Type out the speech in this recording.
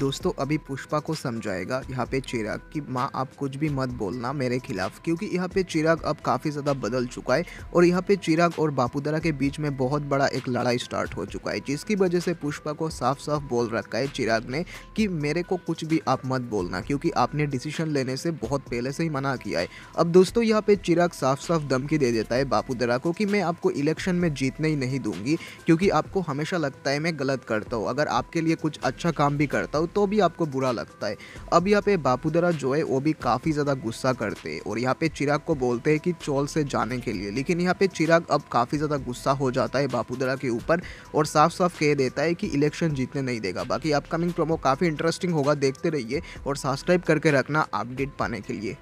दोस्तों अभी पुष्पा को समझाएगा यहाँ पे चिराग कि माँ आप कुछ भी मत बोलना मेरे खिलाफ क्योंकि यहाँ पे चिराग अब काफ़ी ज़्यादा बदल चुका है और यहाँ पे चिराग और बापूदरा के बीच में बहुत बड़ा एक लड़ाई स्टार्ट हो चुका है जिसकी वजह से पुष्पा को साफ साफ बोल रखा है चिराग ने कि मेरे को कुछ भी आप मत बोलना क्योंकि आपने डिसीशन लेने से बहुत पहले से ही मना किया है अब दोस्तों यहाँ पर चिराग साफ साफ धमकी दे देता है बापूदरा को कि मैं आपको इलेक्शन में जीतने ही नहीं दूंगी क्योंकि आपको हमेशा लगता है मैं गलत करता हूँ अगर आपके लिए कुछ अच्छा काम भी करता हूँ हूँ तो भी आपको बुरा लगता है अब यहाँ पे बापूदरा जो है वो भी काफ़ी ज़्यादा गुस्सा करते हैं और यहाँ पे चिराग को बोलते हैं कि चोल से जाने के लिए लेकिन यहाँ पे चिराग अब काफ़ी ज़्यादा गुस्सा हो जाता है बापूदरा के ऊपर और साफ साफ कह देता है कि इलेक्शन जीतने नहीं देगा बाकी अपकमिंग प्रोमो काफ़ी इंटरेस्टिंग होगा देखते रहिए और सब्सक्राइब करके रखना अपडेट पाने के लिए